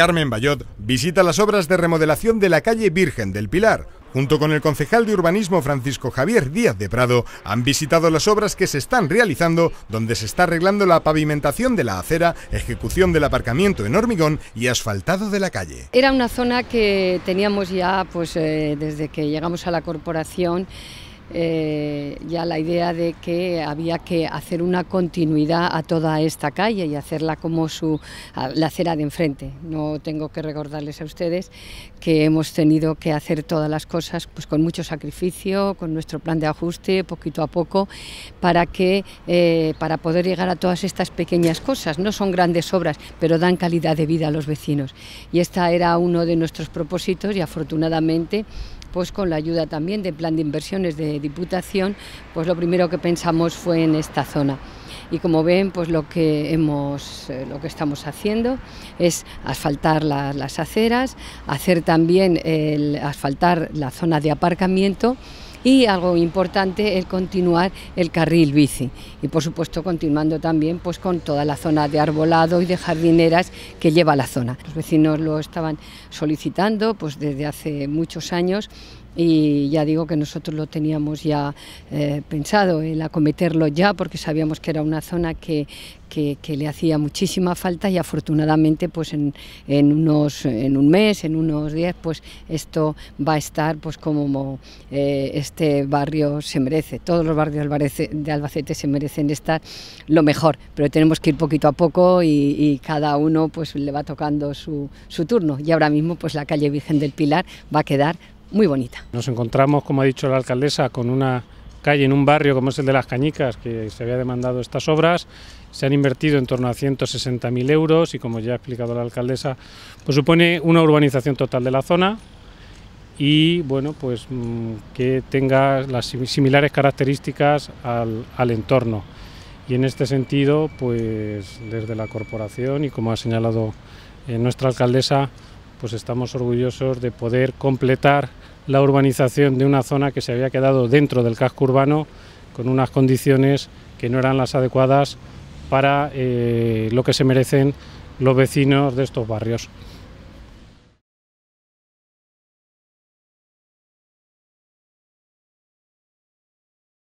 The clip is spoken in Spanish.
Carmen Bayot visita las obras de remodelación de la calle Virgen del Pilar. Junto con el concejal de urbanismo Francisco Javier Díaz de Prado, han visitado las obras que se están realizando, donde se está arreglando la pavimentación de la acera, ejecución del aparcamiento en hormigón y asfaltado de la calle. Era una zona que teníamos ya, pues eh, desde que llegamos a la corporación, eh, ya la idea de que había que hacer una continuidad a toda esta calle y hacerla como su, la acera de enfrente. No tengo que recordarles a ustedes que hemos tenido que hacer todas las cosas pues, con mucho sacrificio, con nuestro plan de ajuste, poquito a poco, para, que, eh, para poder llegar a todas estas pequeñas cosas. No son grandes obras, pero dan calidad de vida a los vecinos. Y este era uno de nuestros propósitos y afortunadamente pues con la ayuda también del plan de inversiones de Diputación, pues lo primero que pensamos fue en esta zona. Y como ven, pues lo que hemos, eh, lo que estamos haciendo es asfaltar las aceras, hacer también asfaltar la zona de aparcamiento y algo importante el continuar el carril bici y por supuesto continuando también pues con toda la zona de arbolado y de jardineras que lleva la zona. Los vecinos lo estaban solicitando pues desde hace muchos años y ya digo que nosotros lo teníamos ya eh, pensado, el acometerlo ya, porque sabíamos que era una zona que, que, le hacía muchísima falta y afortunadamente pues en, en, unos, en un mes, en unos días, pues esto va a estar pues como eh, este barrio se merece, todos los barrios de Albacete se merecen estar lo mejor, pero tenemos que ir poquito a poco y, y cada uno pues le va tocando su, su turno y ahora mismo pues la calle Virgen del Pilar va a quedar muy bonita. Nos encontramos, como ha dicho la alcaldesa, con una calle, en un barrio como es el de Las Cañicas, que se había demandado estas obras. Se han invertido en torno a 160.000 euros y, como ya ha explicado la alcaldesa, pues supone una urbanización total de la zona y, bueno, pues mm, que tenga las similares características al, entorno. Y en este sentido, pues desde la corporación y como ha señalado eh, nuestra alcaldesa, pues estamos orgullosos de poder completar la urbanización de una zona que se había quedado dentro del casco urbano con unas condiciones que no eran las adecuadas para eh, lo que se merecen los vecinos de estos barrios.